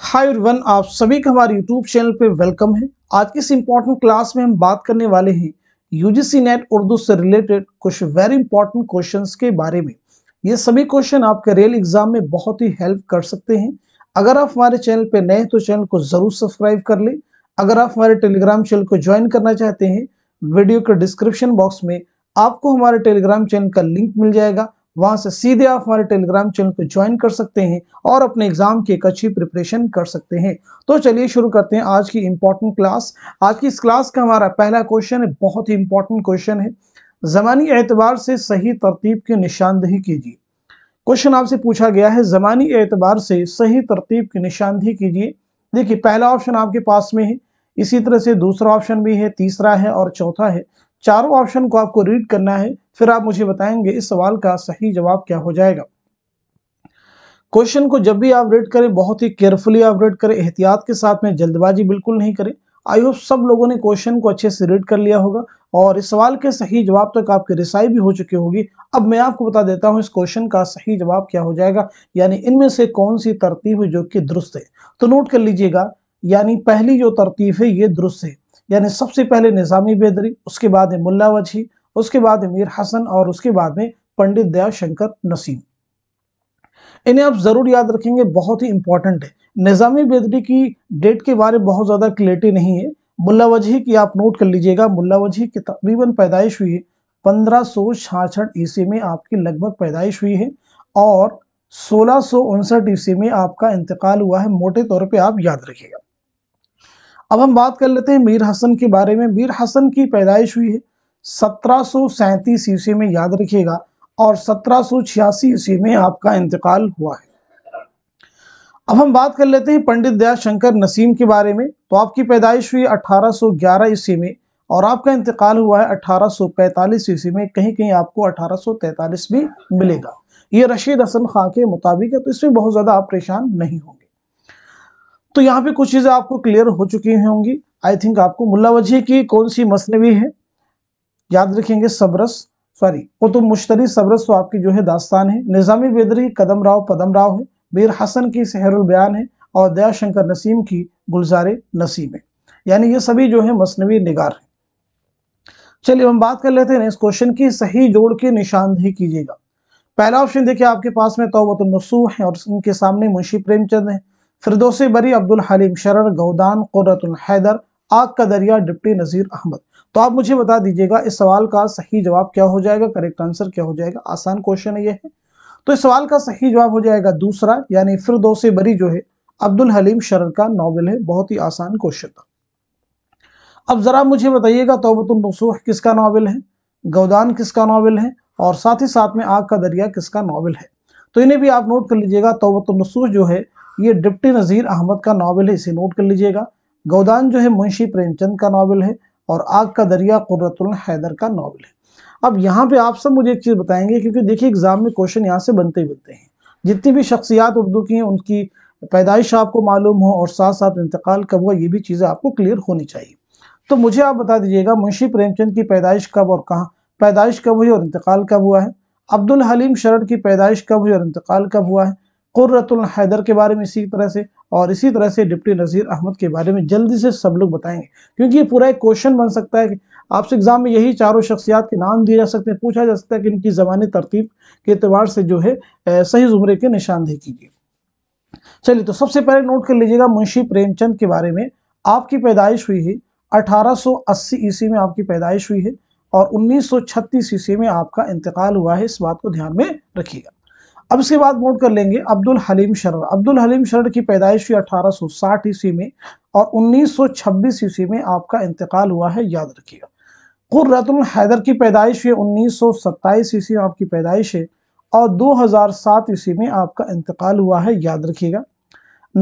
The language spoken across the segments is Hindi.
हाय एवरीवन आप सभी का हमारे यूट्यूब चैनल पे वेलकम है आज की इस इम्पॉर्टेंट क्लास में हम बात करने वाले हैं यूजीसी नेट उर्दू से रिलेटेड कुछ वेरी इंपॉर्टेंट क्वेश्चंस के बारे में ये सभी क्वेश्चन आपके रेल एग्जाम में बहुत ही हेल्प कर सकते हैं अगर आप हमारे चैनल पर नए तो चैनल को ज़रूर सब्सक्राइब कर लें अगर आप हमारे टेलीग्राम चैनल को ज्वाइन करना चाहते हैं वीडियो के डिस्क्रिप्शन बॉक्स में आपको हमारे टेलीग्राम चैनल का लिंक मिल जाएगा वहां से सीधे आप हमारे टेलीग्राम चैनल को ज्वाइन कर सकते हैं और अपने एग्जाम की एक अच्छी प्रिपरेशन कर सकते हैं तो चलिए शुरू करते हैं आज की इम्पोर्टेंट क्लास आज की इस क्लास का हमारा पहला क्वेश्चन है बहुत ही इंपॉर्टेंट क्वेश्चन है ज़मानी एतबार से सही तरतीब की निशानदेही कीजिए क्वेश्चन आपसे पूछा गया है ज़मानी एतबार से सही तरतीब की निशानदेही कीजिए देखिए पहला ऑप्शन आपके पास में है इसी तरह से दूसरा ऑप्शन भी है तीसरा है और चौथा है चारों ऑप्शन को आपको रीड करना है फिर आप मुझे बताएंगे इस सवाल का सही जवाब क्या हो जाएगा क्वेश्चन को जब भी आप रीड करें बहुत ही केयरफुली आप रीड करें एहतियात के साथ में जल्दबाजी बिल्कुल नहीं करें आई होप सब लोगों ने क्वेश्चन को अच्छे से रीड कर लिया होगा और इस सवाल के सही जवाब तक आपकी रिसाई भी हो चुकी होगी अब मैं आपको बता देता हूं इस क्वेश्चन का सही जवाब क्या हो जाएगा यानी इनमें से कौन सी तरतीब जो कि दुरुस्त है तो नोट कर लीजिएगा यानी पहली जो तरतीब है ये दुरुस्त है यानी सबसे पहले निज़ामी बेदरी उसके बाद में मुल्ला वजी उसके बाद मीर हसन और उसके बाद में पंडित दया शंकर नसीम इन्हें आप ज़रूर याद रखेंगे बहुत ही इंपॉर्टेंट है निज़ामी बेदरी की डेट के बारे में बहुत ज़्यादा क्लियरिटी नहीं है मुल्ला वजह की आप नोट कर लीजिएगा मुल्ला वजह की तकरीबन पैदाइश हुई है पंद्रह सौ छाछठ ईस्वी में आपकी लगभग पैदाइश हुई है और सोलह सौ उनसठ ईस्वी में आपका इंतकाल हुआ है मोटे तौर पर आप याद रखिएगा अब हम बात कर लेते हैं मीर हसन के बारे में मीर हसन की पैदाइश हुई है सत्रह ईस्वी में याद रखिएगा और सत्रह ईस्वी में आपका इंतकाल हुआ है अब हम बात कर लेते हैं पंडित दयाशंकर नसीम के बारे में तो आपकी पैदाइश हुई 1811 ईस्वी में और आपका इंतकाल हुआ है 1845 ईस्वी में कहीं कहीं आपको 1843 भी मिलेगा ये रशीद हसन खां के मुताबिक है तो इसमें बहुत ज़्यादा आप परेशान नहीं होंगे तो यहाँ पे कुछ चीज़ें आपको क्लियर हो चुकी होंगी आई थिंक आपको मुल्ला वजी की कौन सी मसनवी है याद रखेंगे सबरस सॉरी कुतुब मुश्तरी सबरस तो आपकी जो है दास्तान है निज़ामी बेदरी कदम राव पदम राव है मीर हसन की सहरुल बयान है और दयाशंकर नसीम की गुलजारे नसीम है यानी ये सभी जो है मसनवी निगार हैं चलिए हम बात कर लेते हैं इस क्वेश्चन की सही जोड़ के निशानदेही कीजिएगा पहला ऑप्शन देखिए आपके पास में तोबतुलनसूह है और उनके सामने मुंशी प्रेमचंद हैं फिरदोसी बरी अब्दुल हलीम शरर गौदान कुरतुल हैदर आग का दरिया डिप्टी नज़ीर अहमद तो आप मुझे बता दीजिएगा इस सवाल का सही जवाब क्या हो जाएगा करेक्ट आंसर क्या हो जाएगा आसान क्वेश्चन ये है तो इस सवाल का सही जवाब हो जाएगा दूसरा यानी से बरी जो है अब्दुल हलीम शरर का नावल है बहुत ही आसान क्वेश्चन था अब ज़रा मुझे बताइएगा तोबतुल नसूह किसका नावल है गौदान किसका नावल है और साथ ही साथ में आग का दरिया किसका नावल है तो इन्हें भी आप नोट कर लीजिएगा तोबतुल नसूह जो है ये डिप्टी नज़ीर अहमद का नावल है इसे नोट कर लीजिएगा गौदान जो है मुंशी प्रेमचंद का नावल है और आग का दरिया कुर्रतुल हैदर का नावल है अब यहाँ पे आप सब मुझे एक चीज़ बताएंगे क्योंकि देखिए एग्ज़ाम में क्वेश्चन यहाँ से बनते ही बनते हैं जितनी भी शख्सियात उर्दू की हैं उनकी पैदाइश आपको मालूम हो और साथ साथ इंतकाल कब हुआ ये भी चीज़ें आपको क्लियर होनी चाहिए तो मुझे आप बता दीजिएगा मुंशी प्रेमचंद की पैदाइश कब और कहाँ पैदाइश कब हुई और इंतकाल कब हुआ है अब्दुल हलीम शरण की पैदाइश कब हुई और इंतकाल कब हुआ है कुर्रतुल हैदर के बारे में इसी तरह से और इसी तरह से डिप्टी नज़ीर अहमद के बारे में जल्दी से सब लोग बताएंगे क्योंकि ये पूरा एक क्वेश्चन बन सकता है कि आपसे एग्ज़ाम में यही चारों शख्सियात के नाम दिए जा सकते हैं पूछा जा सकता है कि इनकी ज़बानी तरतीब के अतबार से जो है सही ज़ुमरे के निशानदेही कीजिए चलिए तो सबसे पहले नोट कर लीजिएगा मुंशी प्रेमचंद के बारे में आपकी पैदाइश हुई है अठारह ईस्वी में आपकी पैदाइश हुई है और उन्नीस ईस्वी में आपका इंतकाल हुआ है इस बात को ध्यान में रखिएगा अब इसके बाद नोट कर लेंगे अब्दुल हलीम शरण अब्दुल हलीम शरण की पैदाइश हुई अठारह सौ साठ ईस्वी में और उन्नीस सौ छब्बीस ईस्वी में आपका इंतकाल हुआ है याद रखिएगा कुर्रतुल हैदर की पैदाइश हुई सत्ताईस ईस्वी में आपकी पैदाइश है और दो हजार सात ईस्वी में आपका इंतकाल हुआ है याद रखिएगा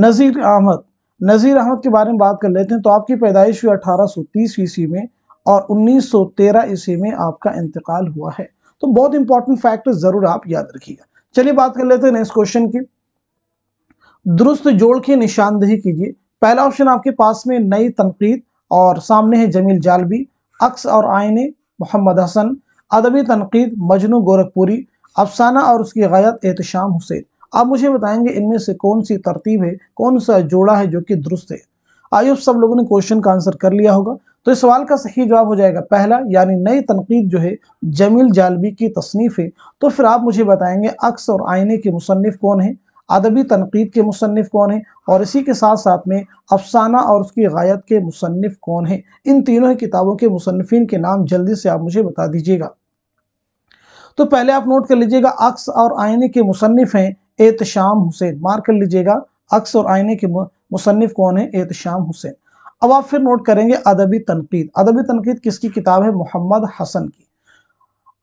नज़ीर अहमद नज़ीर अहमद के बारे में बात कर लेते हैं तो आपकी पैदाइश हुई अठारह सौ तीस ईस्वी में और उन्नीस सौ तेरह ईस्वी में आपका इंतकाल हुआ है तो बहुत इंपॉर्टेंट फैक्ट ज़रूर आप याद रखिएगा चलिए बात कर लेते हैं नेक्स्ट क्वेश्चन की दुरुस्त जोड़ की निशानदेही कीजिए पहला ऑप्शन आपके पास में नई तनकीद और सामने है जमील जालवी अक्स और आयने मोहम्मद हसन अदबी तनकीद मजनू गोरखपुरी अफसाना और उसकी गायत एहतशाम हुसैन आप मुझे बताएंगे इनमें से कौन सी तरतीब है कौन सा जोड़ा है जो कि दुरुस्त है आइए सब लोगों ने क्वेश्चन का आंसर कर लिया होगा तो इस सवाल का सही जवाब हो जाएगा पहला यानी नई तनकीद जो है जमील जालबी की तसनीफ़ है तो फिर आप मुझे बताएंगे अक्स और आईने के मुसनफ़ कौन है अदबी तनकीद के मुसनफ़ कौन है और इसी के साथ साथ में अफसाना और उसकी गायत के मुसनफ़ कौन है इन तीनों किताबों के मुसनफ़िन के नाम जल्दी से आप मुझे बता दीजिएगा तो पहले आप नोट कर लीजिएगा अक्स और आईने के मुसनफ़ हैं एतशाम हुसैन मार कर लीजिएगा अक्स और आईने के मुसनफ़ कौन है एहतशाम हुसैन अब आप फिर नोट करेंगे अदबी तनकीद अदबी तनकीद किसकी किताब है मोहम्मद हसन की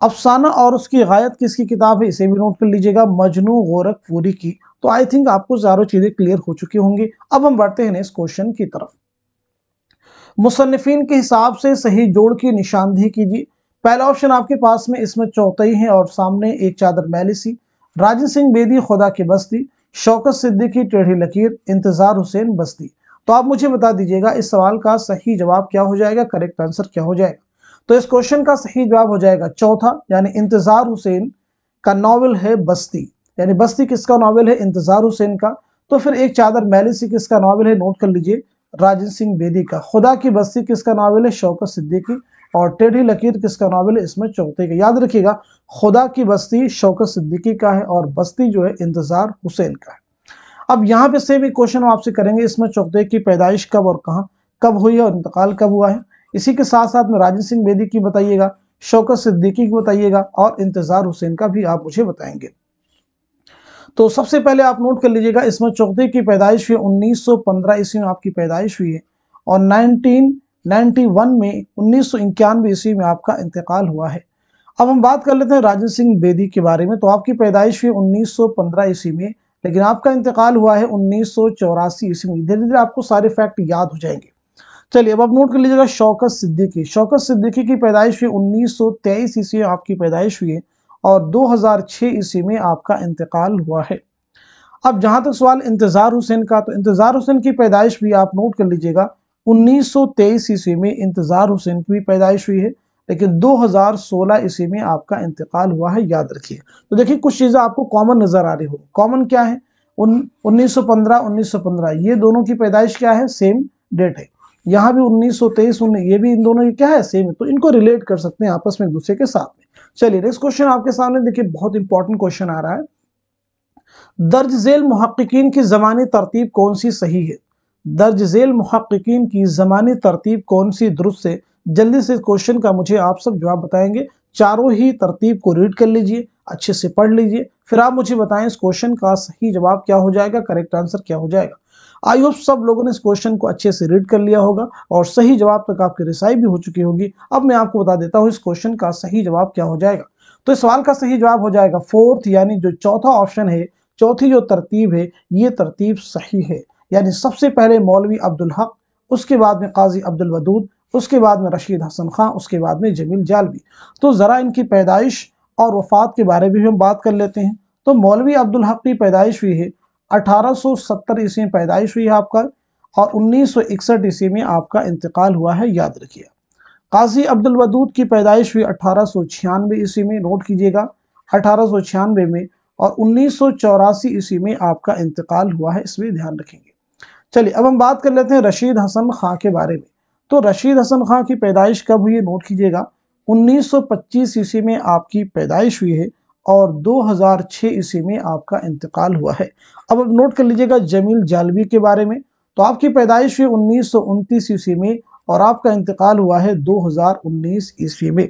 अफसाना और उसकी गायत किसकी किताब है इसे भी नोट कर लीजिएगा मजनू गोरखपुरी की तो आई थिंक आपको चारों चीज़ें क्लियर हो चुकी होंगी अब हम बढ़ते हैं इस क्वेश्चन की तरफ मुसनफिन के हिसाब से सही जोड़ की निशानदेही कीजिए पहला ऑप्शन आपके पास में इसमें चौथाई है और सामने एक चादर मैलिसी राजेंद्र सिंह बेदी खुदा की बस्ती शौकत सिद्दीकी टेढ़ी लकीर इंतज़ार हुसैन बस्ती तो आप मुझे बता दीजिएगा इस सवाल का सही जवाब क्या हो जाएगा करेक्ट आंसर क्या हो जाएगा तो इस क्वेश्चन का सही जवाब हो जाएगा चौथा यानी इंतजार हुसैन का नॉवल है बस्ती यानी बस्ती किसका नॉवल है इंतजार हुसैन का तो फिर एक चादर मैली सी किसका नॉवल है नोट कर लीजिए राजन सिंह बेदी का खुदा की बस्ती किसका नॉवल है शौकत सिद्दीकी और टेढ़ी लकीर किसका नॉवल है इसमें चौथे का याद रखिएगा खुदा की बस्ती शौकत सिद्दीकी का है और बस्ती जो है इंतजार हुसैन का है अब यहाँ पे सेम भी क्वेश्चन आपसे करेंगे इसमें चौकदेव की पैदाइश कब और कहाँ कब हुई है और इंतकाल कब हुआ है इसी के साथ साथ में राजेंद्र सिंह बेदी की बताइएगा शौकत सिद्दीकी की बताइएगा और इंतज़ार हुसैन का भी आप मुझे बताएंगे तो सबसे पहले आप नोट कर लीजिएगा इसमें चौकदेव की पैदाइश हुई उन्नीस सौ में आपकी पैदाइश हुई है और नाइनटीन वन में उन्नीस सौ इक्यानवे ईस्वी में आपका इंतकाल हुआ है अब हम बात कर लेते हैं राजेंद्र सिंह बेदी के बारे में तो आपकी पैदाइश हुई उन्नीस सौ पंद्रह ईस्वी में लेकिन आपका इंतकाल हुआ है उन्नीस सौ चौरासी में धीरे धीरे आपको सारे फैक्ट याद हो जाएंगे चलिए अब आप नोट कर लीजिएगा शौकत सिद्दीकी शौकत सिद्दीकी की पैदाइश हुई उन्नीस सौ तेईस ईस्वी में आपकी पैदाइश हुई है और 2006 ईस्वी में आपका इंतकाल हुआ है अब जहाँ तक सवाल इंतज़ार हुसैन का तो इंतज़ार हुसैन की पैदाइश भी आप नोट कर लीजिएगा 1923 ईस्वी में इंतज़ार हुसैन की भी पैदाइश हुई है लेकिन 2016 ईस्वी में आपका इंतकाल हुआ है याद रखिए तो देखिए कुछ चीज़ें आपको कॉमन नज़र आ रही हो कॉमन क्या है उन 1915 1915 ये दोनों की पैदाइश क्या है सेम डेट है यहाँ भी 1923 सौ ये भी इन दोनों की क्या है सेम है तो इनको रिलेट कर सकते हैं आपस में एक दूसरे के साथ में चलिए नेक्स्ट क्वेश्चन आपके सामने देखिए बहुत इंपॉर्टेंट क्वेश्चन आ रहा है दर्ज झेल महक्कीन की जमानी तरतीब कौन सी सही है दर्ज झेल महक्कीन की जमानी तरतीब कौन सी दुरुस्त है जल्दी से क्वेश्चन का मुझे आप सब जवाब बताएंगे चारों ही तरतीब को रीड कर लीजिए अच्छे से पढ़ लीजिए फिर आप मुझे बताएं इस क्वेश्चन का सही जवाब क्या हो जाएगा करेक्ट आंसर क्या हो जाएगा आई होप सब लोगों ने इस क्वेश्चन को अच्छे से रीड कर लिया होगा और सही जवाब तक आपकी रिसाई भी हो चुकी होगी अब मैं आपको बता देता हूँ इस क्वेश्चन का सही जवाब क्या हो जाएगा तो इस सवाल का सही जवाब हो जाएगा फोर्थ यानी जो चौथा ऑप्शन है चौथी जो तरतीब है ये तरतीब सही है यानी सबसे पहले मौलवी अब्दुल हक उसके बाद में काजी अब्दुल वदूद उसके बाद में रशीद हसन खां उसके बाद में जमील जालवी तो ज़रा इनकी पैदाइश और वफ़ात के बारे में भी हम बात कर लेते हैं तो मौलवी अब्दुल हक की पैदाइश हुई है 1870 ईस्वी में पैदाइश हुई है आपका और 1961 ईस्वी में आपका इंतकाल हुआ है याद रखिए काजी अब्दुल वदूद की पैदाइश हुई अठारह सौ छियानवे ईस्वी में नोट कीजिएगा अठारह सौ छियानवे में और उन्नीस सौ चौरासी ईस्वी में आपका इंतकाल हुआ है इसमें ध्यान रखेंगे चलिए अब हम बात कर लेते हैं रशीद हसन खां के बारे में तो रशीद हसन खां की पैदाइश कब हुई है नोट कीजिएगा 1925 ईस्वी में आपकी पैदाइश हुई है और 2006 ईस्वी में आपका इंतकाल हुआ है अब अब नोट कर लीजिएगा जमील जालवी के बारे में तो आपकी पैदाइश हुई उन्नीस ईस्वी में और आपका इंतकाल हुआ है 2019 ईस्वी में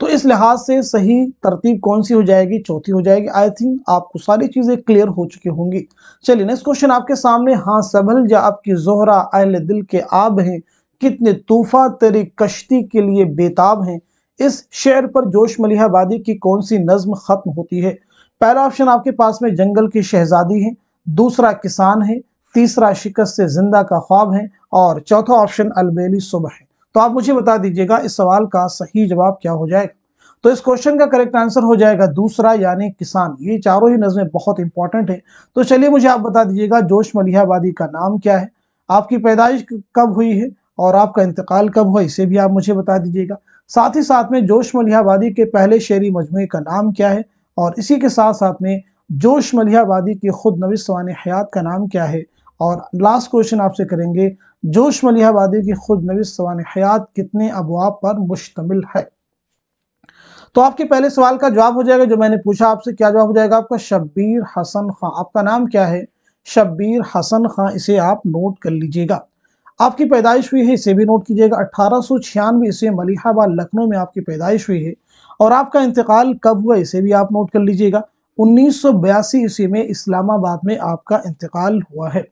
तो इस लिहाज से सही तरतीब कौन सी हो जाएगी चौथी हो जाएगी आई थिंक आपको सारी चीज़ें क्लियर हो चुकी होंगी चलिए नेक्स्ट क्वेश्चन आपके सामने हाँ सबल जा आपकी जोहरा अहल दिल के आब हैं कितने तूफा तेरी कश्ती के लिए बेताब हैं इस शेर पर जोश मलिहाबादी की कौन सी नज्म ख़त्म होती है पहला ऑप्शन आपके पास में जंगल की शहजादी है दूसरा किसान है तीसरा शिकस्त से जिंदा का ख्वाब है और चौथा ऑप्शन अलबेली सुबह है तो आप मुझे बता दीजिएगा इस सवाल का सही जवाब क्या हो जाएगा तो इस क्वेश्चन का करेक्ट आंसर हो जाएगा दूसरा यानी किसान ये चारों ही नज़में बहुत इंपॉर्टेंट है तो चलिए मुझे आप बता दीजिएगा जोश मलियाबादी का नाम क्या है आपकी पैदाइश कब हुई है और आपका इंतकाल कब हुआ इसे भी आप मुझे बता दीजिएगा साथ ही साथ में जोश मलियाबादी के पहले शेरी मजमू का नाम क्या है और इसी के साथ साथ में जोश मलियाबादी के खुद नवी सवान हयात का नाम क्या है और लास्ट क्वेश्चन आपसे करेंगे जोश मलिहाबादी की खुद नवी सवान हयात कितने अबवाब पर मुश्तमिल है तो आपके पहले सवाल का जवाब हो जाएगा जो मैंने पूछा आपसे क्या जवाब हो जाएगा आपका शब्बीर हसन खां आपका नाम क्या है शब्बीर हसन खां इसे आप नोट कर लीजिएगा आपकी पैदाइश हुई है इसे भी नोट कीजिएगा अट्ठारह सौ छियानवे इसे मलिहाबाद लखनऊ में आपकी पैदाइश हुई है और आपका इंतकाल कब हुआ इसे भी आप नोट कर लीजिएगा उन्नीस सौ बयासी ईस्वी में इस्लामाबाद में आपका इंतकाल हुआ है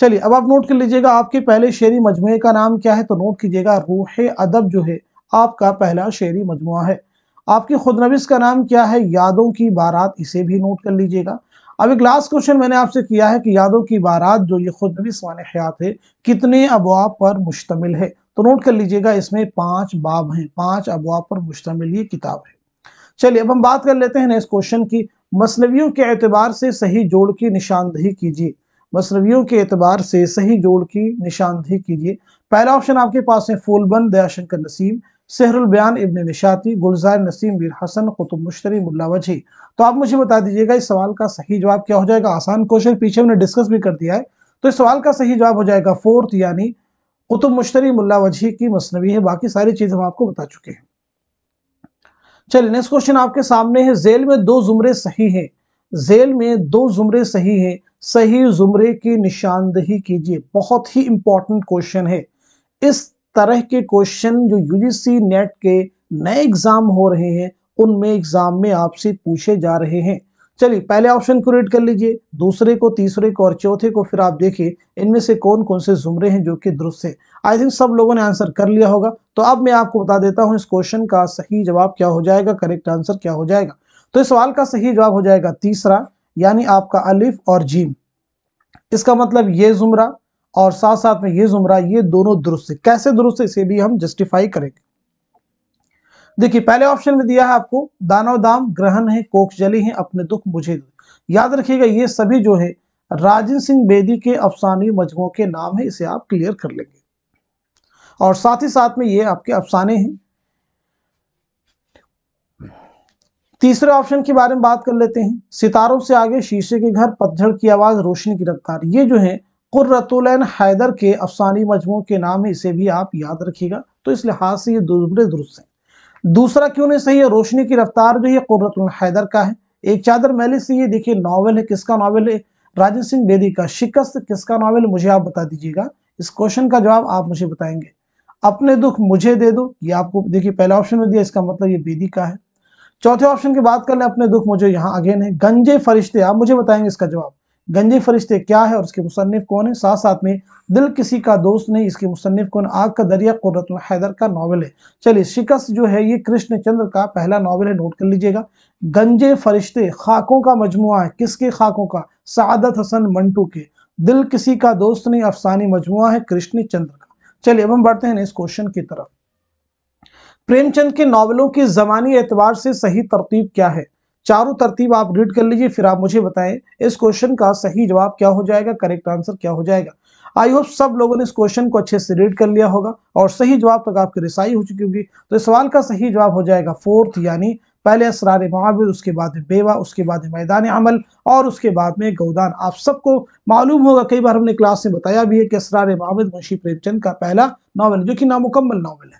चलिए अब आप नोट कर लीजिएगा आपके पहले शेरी मजमू का नाम क्या है तो नोट कीजिएगा रूह अदब जो है आपका पहला शेरी मजमु है आपकी खुदनविस का नाम क्या है यादों की बारात इसे भी नोट कर लीजिएगा अब एक लास्ट क्वेश्चन मैंने आपसे किया है कि यादों की बारात जो ये खुदनविस मान हयात है कितने अबवाब पर मुश्तमिल है तो नोट कर लीजिएगा इसमें पाँच बाब हैं पाँच अबवाब पर मुश्तमिल ये किताब है चलिए अब हम बात कर लेते हैं नेक्स्ट क्वेश्चन की मसनवियों के एतबार से सही जोड़ की निशानदही कीजिए मसरवियों के एतबार से सही जोड़ की निशानदेही कीजिए पहला ऑप्शन आपके पास है फूलबन दयाशंकर नसीम सहरुल बयान इबन निशाती गुलजार नसीम बिर हसन कुतुब मुश्तरी मुला वजी तो आप मुझे बता दीजिएगा इस सवाल का सही जवाब क्या हो जाएगा आसान क्वेश्चन पीछे हमने डिस्कस भी कर दिया है तो इस सवाल का सही जवाब हो जाएगा फोर्थ यानी कुतुब मुश्तरी मुला वजी की मसनवी है बाकी सारी चीज़ हम आपको बता चुके हैं चलिए नेक्स्ट क्वेश्चन आपके सामने है जेल में दो जुमरे सही हैं जेल में दो जुमरे सही हैं सही ज़ुमरे की निशानदही कीजिए बहुत ही इंपॉर्टेंट क्वेश्चन है इस तरह के क्वेश्चन जो यूजीसी नेट के नए एग्ज़ाम हो रहे हैं उनमें एग्ज़ाम में आपसे पूछे जा रहे हैं चलिए पहले ऑप्शन को रीड कर लीजिए दूसरे को तीसरे को और चौथे को फिर आप देखिए इनमें से कौन कौन से जुमरे हैं जो कि दुरुस्त है आई थिंक सब लोगों ने आंसर कर लिया होगा तो अब मैं आपको बता देता हूं इस क्वेश्चन का सही जवाब क्या हो जाएगा करेक्ट आंसर क्या हो जाएगा तो इस सवाल का सही जवाब हो जाएगा तीसरा यानी आपका अलिफ और जीम इसका मतलब ये ज़ुमरा और साथ साथ में ये ज़ुमरा ये दोनों दुरुस्त है कैसे दुरुस्त है इसे भी हम जस्टिफाई करेंगे देखिए पहले ऑप्शन में दिया है आपको दानव दाम ग्रहण है कोख जली है अपने दुख मुझे याद रखिएगा ये सभी जो है राजेंद्र सिंह बेदी के अफसानी मजमों के नाम है इसे आप क्लियर कर लेंगे और साथ ही साथ में ये आपके अफसाने हैं तीसरे ऑप्शन के बारे में बात कर लेते हैं सितारों से आगे शीशे के घर पतझड़ की आवाज़ रोशनी की रफ्तार ये जो है कुर्रतुलैन हैदर के अफसानी मजमू के नाम है इसे भी आप याद रखिएगा तो इस लिहाज से ये दुबरे दुरुस्त हैं दूसरा क्यों नहीं सही है रोशनी की रफ्तार जो है कुर्रतुल हैदर का है एक चादर मैली से ये देखिए नावल है किसका नावल है राजेंद्र सिंह बेदी का शिकस्त किसका नावल मुझे आप बता दीजिएगा इस क्वेश्चन का जवाब आप मुझे बताएंगे अपने दुख मुझे दे दो ये आपको देखिए पहला ऑप्शन में दिया इसका मतलब ये बेदी का है चौथे ऑप्शन की बात कर ले अपने दुख मुझे यहाँ अगेन है गंजे फरिश्ते आप मुझे बताएंगे इसका जवाब गंजे फरिश्ते क्या है और इसके मुसनफ़ कौन है साथ साथ में दिल किसी का दोस्त नहीं इसके मुसनफ़ कौन आग का दरिया कुरत हैदर का नावल है चलिए शिकस्त जो है ये कृष्ण चंद्र का पहला नावल है नोट कर लीजिएगा गंजे फरिश्ते खाकों का मजमु है किसके खाकों का सादत हसन मंटू के दिल किसी का दोस्त नहीं अफसानी मजमु है कृष्ण चंद्र का चलिए अब हम बढ़ते हैं इस क्वेश्चन की तरफ प्रेमचंद के नावलों के ज़मानी एतवार से सही तरतीब क्या है चारों तरतीब आप रीड कर लीजिए फिर आप मुझे बताएं इस क्वेश्चन का सही जवाब क्या हो जाएगा करेक्ट आंसर क्या हो जाएगा आई होप सब लोगों ने इस क्वेश्चन को अच्छे से रीड कर लिया होगा और सही जवाब तक आपकी रिसाई हो चुकी होगी तो इस सवाल का सही जवाब हो जाएगा फोर्थ यानी पहले असरार महाबिर उसके बाद में बेवा उसके बाद में मैदान अमल और उसके बाद में गौदान आप सबको मालूम होगा कई बार हमने क्लास में बताया भी है कि असरार महाबिर मुंशी प्रेमचंद का पहला नावल जो कि नामुकम्मल नावल है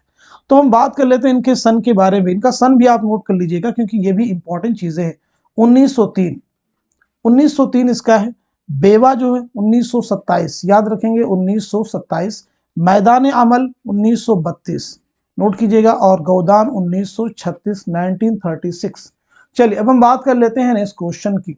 तो हम बात कर लेते हैं इनके सन के बारे में इनका सन भी आप नोट कर लीजिएगा क्योंकि ये भी इंपॉर्टेंट चीज़ें हैं 1903 1903 इसका है बेवा जो है 1927 याद रखेंगे 1927 मैदान अमल 1932 नोट कीजिएगा और गोदान 1936 1936 चलिए अब हम बात कर लेते हैं इस क्वेश्चन की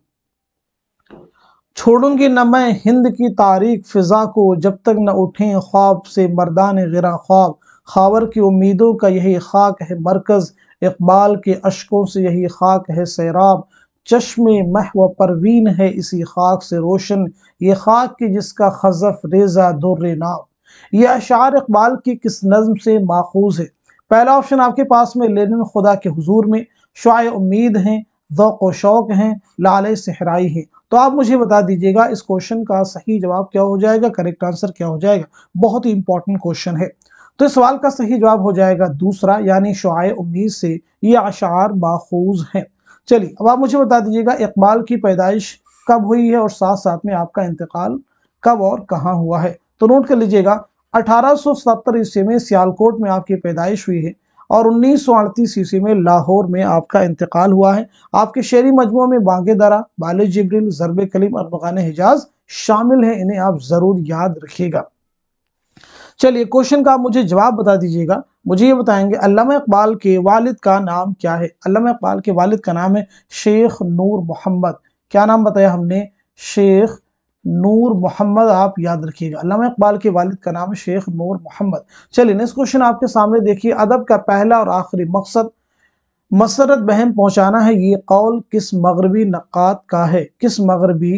छोड़ूंगी न मैं हिंद की तारीख फिजा को जब तक न उठें ख्वाब से मरदान गिरा ख्वाब खावर की उम्मीदों का यही खाक है मरकज़ इकबाल के अशकों से यही खाक है सैराब चश्मे मह व परवीन है इसी खाक से रोशन ये खाक की जिसका खजफ रेजा दुर्र नाव यह अशार इकबाल की किस नज़म से माखूज है पहला ऑप्शन आपके पास में लेन खुदा के हजूर में शाय उम्मीद हैं ओ शौक हैं लाल सहराई हैं तो आप मुझे बता दीजिएगा इस क्वेश्चन का सही जवाब क्या हो जाएगा करेक्ट आंसर क्या हो जाएगा बहुत ही इंपॉर्टेंट क्वेश्चन है तो इस सवाल का सही जवाब हो जाएगा दूसरा यानी शुआ उम्मीद से ये अशार माखूज हैं चलिए अब आप मुझे बता दीजिएगा इकबाल की पैदाइश कब हुई है और साथ साथ में आपका इंतकाल कब और कहाँ हुआ है तो नोट कर लीजिएगा 1870 ईस्वी में सियालकोट में आपकी पैदाइश हुई है और उन्नीस सौ अड़तीस ईस्वी में लाहौर में आपका इंतकाल हुआ है आपके शहरी मजमू में बागे दरा बाल जबरिल ज़रब कलीम और हिजाज शामिल हैं इन्हें आप ज़रूर याद रखिएगा चलिए क्वेश्चन का आप मुझे जवाब बता दीजिएगा मुझे ये बताएंगे अल्लामा इकबाल के वालिद का नाम क्या है अल्लामा इकबाल के वालिद का नाम है शेख नूर मोहम्मद क्या नाम बताया हमने शेख नूर मोहम्मद आप याद रखिएगा अल्लामा इकबाल के वालिद का नाम है शेख नूर मोहम्मद चलिए नेक्स्ट क्वेश्चन आपके सामने देखिए अदब का पहला और आखिरी मकसद मसरत बहन पहुंचाना है ये कौल किस मगरबी नक़ात का है किस मगरबी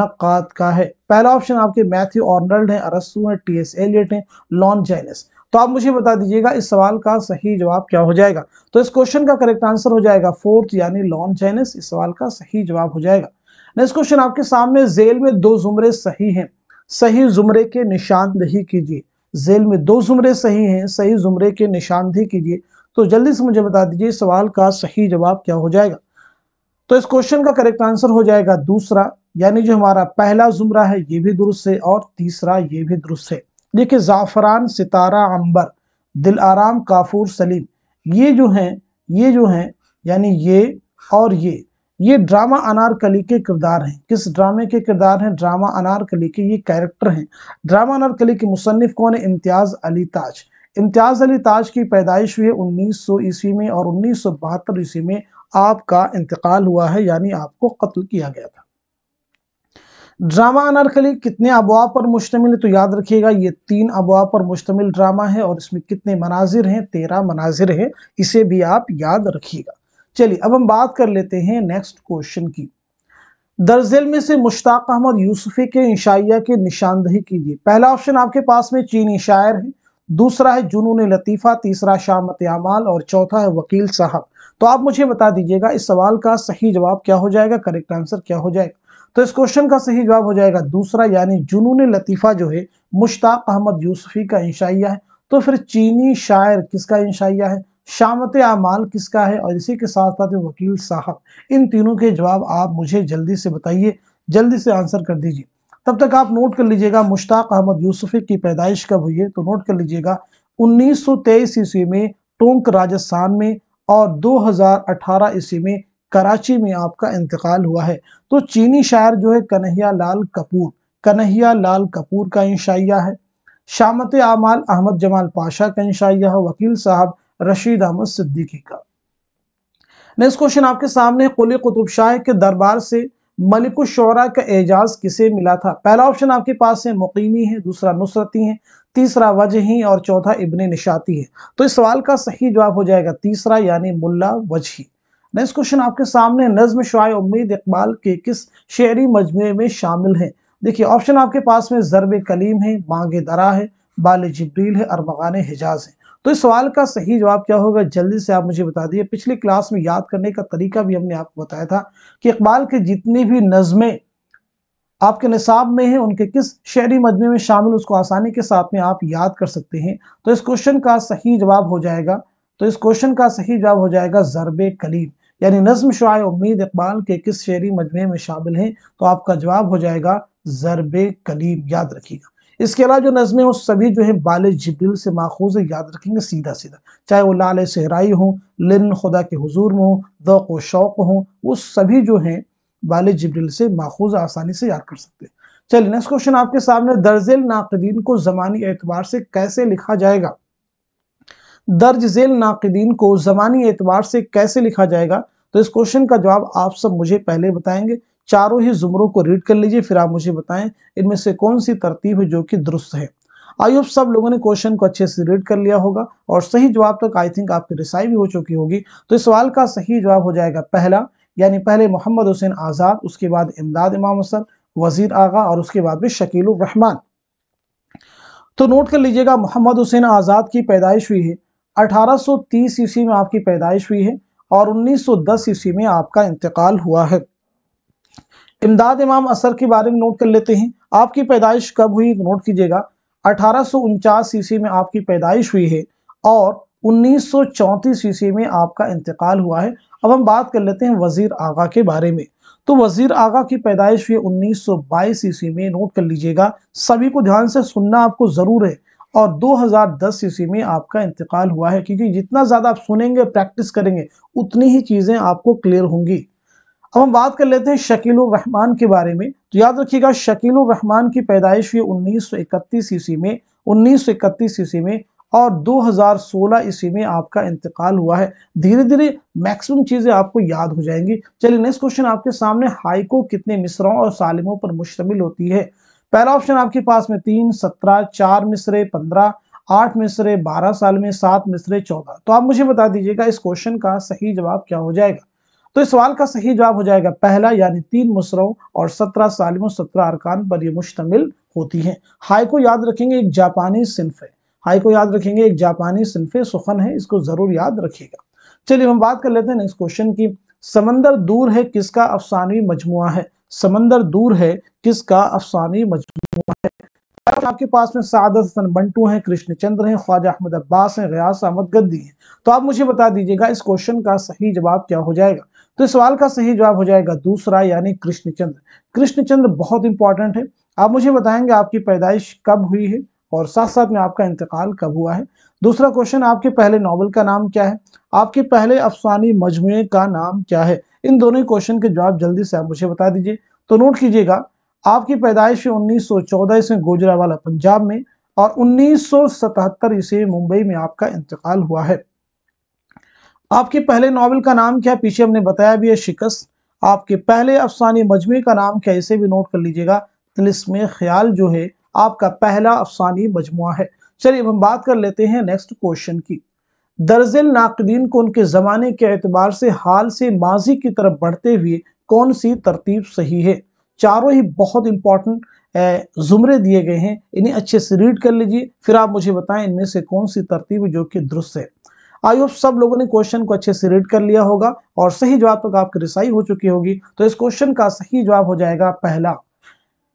नक़ात का है पहला ऑप्शन आपके मैथ्यू ऑर्नल्ड हैं अरसू हैं टी एस एलियट हैं लॉन जैनस तो आप मुझे बता दीजिएगा इस सवाल का सही जवाब क्या हो जाएगा तो इस क्वेश्चन का करेक्ट आंसर हो जाएगा फोर्थ यानी लॉन जैनस इस सवाल का सही जवाब हो जाएगा नेक्स्ट क्वेश्चन आपके सामने जेल में दो जुमरे सही हैं सही जुमरे के निशानदही कीजिए जेल में दो जुमरे सही हैं सही जुमरे के निशानदही कीजिए तो जल्दी से मुझे बता दीजिए इस सवाल का सही जवाब क्या हो जाएगा तो इस क्वेश्चन का करेक्ट आंसर हो जाएगा दूसरा यानी जो हमारा पहला जुमरा है ये भी दुरुस्त है और तीसरा ये भी दुरुस्त है देखिए ज़ाफ़रान सितारा अंबर दिल आराम काफूर सलीम ये जो हैं ये जो हैं यानी ये और ये ये ड्रामा अनारकली के किरदार हैं किस ड्रामे के किरदार हैं ड्रामा अनारकली के ये कैरेक्टर हैं ड्रामा अनारकली के मुसनफ़ कौन है इम्तियाज़ अली ताज इम्तियाज़ अली ताज की पैदाइश हुई उन्नीस सौ ईस्वी में और उन्नीस सौ बहत्तर ईस्वी में आपका इंतकाल हुआ है यानी आपको कत्ल किया गया था ड्रामा अनारकली कितने अबवाब पर मुश्तमिल तो याद रखिएगा ये तीन अबवाब पर मुश्तमिल ड्रामा है और इसमें कितने मनाजिर हैं तेरह मनाजिर हैं इसे भी आप याद रखिएगा चलिए अब हम बात कर लेते हैं नेक्स्ट क्वेश्चन की दर्जेल में से मुश्ताक अहमद यूसुफी के इशाइया की निशानदही कीजिए पहला ऑप्शन आपके पास में चीनी शायर है दूसरा है जुनून लतीफ़ा तीसरा शामत अमाल और चौथा है वकील साहब तो आप मुझे बता दीजिएगा इस सवाल का सही जवाब क्या हो जाएगा करेक्ट आंसर क्या हो जाएगा तो इस क्वेश्चन का सही जवाब हो जाएगा दूसरा यानी जुनून लतीफ़ा जो है मुश्ताक अहमद यूसुफी का इंशाइया है तो फिर चीनी शायर किसका इंशाइया है शामत अमाल किसका है और इसी के साथ साथ वकील साहब इन तीनों के जवाब आप मुझे जल्दी से बताइए जल्दी से आंसर कर दीजिए तब तक आप नोट कर लीजिएगा मुश्ताक अहमद यूसुफी की पैदाइश कब हुई है तो नोट कर लीजिएगा 1923 ईस्वी में टोंक राजस्थान में और 2018 ईस्वी में कराची में आपका इंतकाल हुआ है तो चीनी शायर जो है कन्हैया लाल कपूर कन्हैया लाल कपूर का इंशाइया है शामत आमाल अहमद जमाल पाशा का इंशाइया है वकील साहब रशीद अहमद सिद्दीकी का नेक्स्ट क्वेश्चन आपके सामने कुल कुतुब शाह के दरबार से मलिक शरा का एजाज किसे मिला था पहला ऑप्शन आपके पास है मुकीमी है दूसरा नुसरती है तीसरा वजही और चौथा इबन निशाती है तो इस सवाल का सही जवाब हो जाएगा तीसरा यानी मुल्ला वजही नेक्स्ट क्वेश्चन आपके सामने नज्म शाय उम्मीद इकबाल के किस शेरी मजमे में शामिल है देखिए ऑप्शन आपके पास में ज़रब कलीम है मांग दरा है बाल जबरील है और मगान हिजाज है तो इस सवाल का सही जवाब क्या होगा जल्दी से आप मुझे बता दिए पिछली क्लास में याद करने का तरीका भी हमने आपको बताया था कि इकबाल के जितनी भी नज़में आपके निसाब में हैं उनके किस शहरी मजमे में शामिल उसको आसानी के साथ में आप याद कर सकते हैं तो इस क्वेश्चन का सही जवाब हो जाएगा तो इस क्वेश्चन का सही जवाब हो जाएगा ज़रब कलीम यानी नज्म शाय उम्मीद इकबाल के किस शहरी मजमे में शामिल हैं तो आपका जवाब हो जाएगा ज़रब कलीम याद रखिएगा इसके अलावा जो नज़में हों सभी जो है बाल जबिल से माखूज याद रखेंगे सीधा सीधा चाहे वो लाल सहराई हों लिन खुदा के हजूर में हों दौ शौक़ हों वो सभी जो हैं बाल जबिल से माखूज आसानी से याद कर सकते हैं चलिए नेक्स्ट क्वेश्चन आपके सामने दर्जेल नाकदीन को ज़मानी एतबार से कैसे लिखा जाएगा दर्ज झेल नाकदीन को ज़मानी एतबार से कैसे लिखा जाएगा तो इस क्वेश्चन का जवाब आप सब मुझे पहले बताएंगे चारों ही जुमरों को रीड कर लीजिए फिर आप मुझे बताएं इनमें से कौन सी तरतीब है जो कि दुरुस्त है आई होप सब लोगों ने क्वेश्चन को अच्छे से रीड कर लिया होगा और सही जवाब तक आई थिंक आपकी रिसाई भी हो चुकी होगी तो इस सवाल का सही जवाब हो जाएगा पहला यानी पहले मोहम्मद हुसैन आज़ाद उसके बाद इमदाद इमाम असर वजीर आगा और उसके बाद में शकील रहमान तो नोट कर लीजिएगा मोहम्मद हुसैन आज़ाद की पैदाइश हुई है 1830 ईस्वी में आपकी पैदाइश हुई है और 1910 ईस्वी में आपका इंतकाल हुआ है इमदाद इमाम असर के बारे में नोट कर लेते हैं आपकी पैदाइश कब हुई नोट कीजिएगा अठारह ईस्वी में आपकी पैदाइश हुई है और 1934 ईस्वी में आपका इंतकाल हुआ है अब हम बात कर लेते हैं वज़ीर आगा के बारे में तो वज़ीर आगा की पैदाइश हुई 1922 ईस्वी में नोट कर लीजिएगा सभी को ध्यान से सुनना आपको ज़रूर है और 2010 ईस्वी में आपका इंतकाल हुआ है क्योंकि जितना ज़्यादा आप सुनेंगे प्रैक्टिस करेंगे उतनी ही चीज़ें आपको क्लियर होंगी अब हम बात कर लेते हैं शकील रहमान के बारे में तो याद रखिएगा शकील रहमान की पैदाइश हुई उन्नीस सौ इकतीस ईस्वी में उन्नीस सौ इकतीस ईस्वी में और 2016 ईस्वी में आपका इंतकाल हुआ है धीरे धीरे मैक्सिमम चीज़ें आपको याद हो जाएंगी चलिए नेक्स्ट क्वेश्चन आपके सामने हाइको कितने मिसरों और सालिमों पर मुश्तमिल होती है पहला ऑप्शन आपके पास में तीन सत्रह चार मिसरे पंद्रह आठ मिसरे बारह साल में सात मिसरे चौदह तो आप मुझे बता दीजिएगा इस क्वेश्चन का सही जवाब क्या हो जाएगा तो इस सवाल का सही जवाब हो जाएगा पहला यानी तीन मुसरों और सत्रह सालिम सत्रह अरकान पर यह मुश्तमिल होती है हाई को याद रखेंगे एक जापानी सिंफ है हाई को याद रखेंगे एक जापानी सिनफ सुखन है इसको ज़रूर याद रखिएगा चलिए हम बात कर लेते हैं नेक्स्ट क्वेश्चन की समंदर दूर है किसका अफसानवी मजमुआ है समंदर दूर है किसका अफसानवी मजमुआ है आपके पास में सादत हसन बंटू हैं कृष्ण चंद्र हैं ख्वाजा अहमद अब्बास हैं रियास अहमद गद्दी हैं तो आप मुझे बता दीजिएगा इस क्वेश्चन का सही जवाब क्या हो जाएगा तो इस सवाल का सही जवाब हो जाएगा दूसरा यानी कृष्णचंद्र कृष्णचंद्र बहुत इंपॉर्टेंट है आप मुझे बताएंगे आपकी पैदाइश कब हुई है और साथ साथ में आपका इंतकाल कब हुआ है दूसरा क्वेश्चन आपके पहले नावल का नाम क्या है आपके पहले अफसानी मजमुए का नाम क्या है इन दोनों क्वेश्चन के जवाब जल्दी से आप मुझे बता दीजिए तो नोट कीजिएगा आपकी पैदाइश उन्नीस सौ चौदह गोजरावाला पंजाब में और उन्नीस सौ सतहत्तर ईस्वी मुंबई में आपका इंतकाल हुआ है आपके पहले नावल का नाम क्या पीछे हमने बताया भी है शिकस्त आपके पहले अफसानी मजमे का नाम क्या इसे भी नोट कर लीजिएगा तिलस्म तो ख्याल जो है आपका पहला अफसानी मजमु है चलिए अब हम बात कर लेते हैं नेक्स्ट क्वेश्चन की दर्जिल नाकदीन को उनके ज़माने के अतबार से हाल से माजी की तरफ बढ़ते हुए कौन सी तरतीब सही है चारों ही बहुत इंपॉर्टेंट ज़ुमरे दिए गए हैं इन्हें अच्छे से रीड कर लीजिए फिर आप मुझे बताएं इनमें से कौन सी तरतीब जो कि दुरुस्त है आई होप सब लोगों ने क्वेश्चन को अच्छे से रीड कर लिया होगा और सही जवाब तक तो आपकी रिसाई हो चुकी होगी तो इस क्वेश्चन का सही जवाब हो जाएगा पहला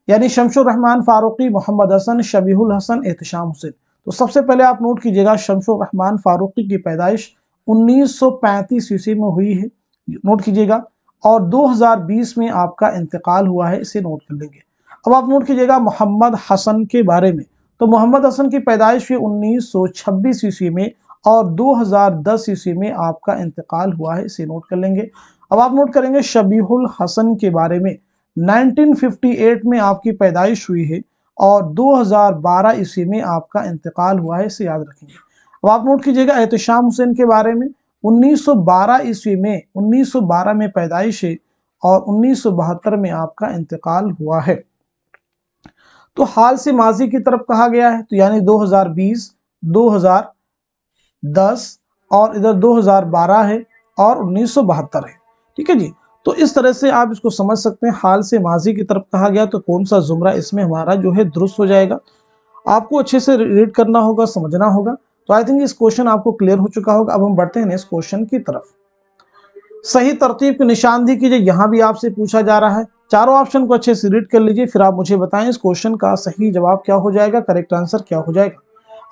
यानी शमशुर रहमान फारूकी मोहम्मद हसन शबीहुल हसन एहतशाम हुसैन तो सबसे पहले आप नोट कीजिएगा शमशुर रहमान फारूकी की पैदाइश 1935 ईस्वी में हुई है नोट कीजिएगा और 2020 में आपका इंतकाल हुआ है इसे नोट कर लेंगे अब आप नोट कीजिएगा मोहम्मद हसन के बारे में तो मोहम्मद हसन की पैदाइश हुई 1926 ईस्वी में और 2010 ईस्वी में आपका इंतकाल हुआ है इसे नोट कर लेंगे अब आप नोट करेंगे शबीहुल हसन के बारे में 1958 में आपकी पैदाइश हुई है और 2012 ईस्वी में आपका इंतकाल हुआ है इसे याद रखेंगे अब आप नोट कीजिएगा एहतशाम हुसैन के बारे में 1912 ईस्वी में 1912 में पैदाइश है और बहत्तर में आपका इंतकाल हुआ है तो हाल से माजी की तरफ कहा गया है तो यानी 2020, हजार दस और इधर दो हजार बारह है और उन्नीस सौ बहत्तर है ठीक है जी तो इस तरह से आप इसको समझ सकते हैं हाल से माजी की तरफ कहा गया तो कौन सा जुमरा इसमें हमारा जो है दुरुस्त हो जाएगा आपको अच्छे से रीड करना होगा समझना होगा तो आई थिंक इस क्वेश्चन आपको क्लियर हो चुका होगा अब हम बढ़ते हैं नेक्स्ट क्वेश्चन की तरफ सही तरतीब की निशानदी कीजिए यहाँ भी आपसे पूछा जा रहा है चारों ऑप्शन को अच्छे से रीड कर लीजिए फिर आप मुझे बताएं इस क्वेश्चन का सही जवाब क्या हो जाएगा करेक्ट आंसर क्या हो जाएगा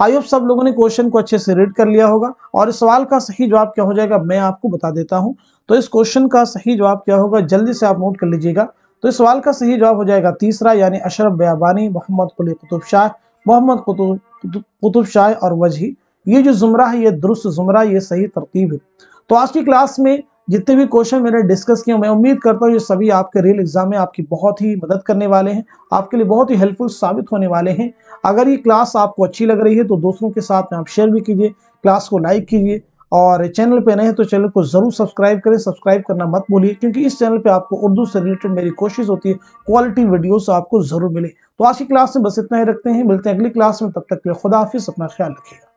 आई होप सब लोगों ने क्वेश्चन को अच्छे से रीड कर लिया होगा और इस सवाल का सही जवाब क्या हो जाएगा मैं आपको बता देता हूँ तो इस क्वेश्चन का सही जवाब क्या होगा जल्दी से आप नोट कर लीजिएगा तो इस सवाल का सही जवाब हो जाएगा तीसरा यानी अशरफ बयाबानी मोहम्मद कुली कुतुब शाह मोहम्मद कुतुब शाह और वजही ये जो जुमरा है ये दुरुस्त जुमरा ये सही तरतीब है तो आज की क्लास में जितने भी क्वेश्चन मैंने डिस्कस किए मैं उम्मीद करता हूँ ये सभी आपके रेल एग्जाम में आपकी बहुत ही मदद करने वाले हैं आपके लिए बहुत ही हेल्पफुल साबित होने वाले हैं अगर ये क्लास आपको अच्छी लग रही है तो दोस्तों के साथ में आप शेयर भी कीजिए क्लास को लाइक कीजिए और चैनल पे नए हैं तो चैनल को ज़रूर सब्सक्राइब करें सब्सक्राइब करना मत भूलिए क्योंकि इस चैनल पे आपको उर्दू से रिलेटेड मेरी कोशिश होती है क्वालिटी वीडियोस आपको ज़रूर मिले तो आज की क्लास में बस इतना ही रखते हैं मिलते हैं अगली क्लास में तब तक के लिए खुदाफिस अपना ख्याल रखिएगा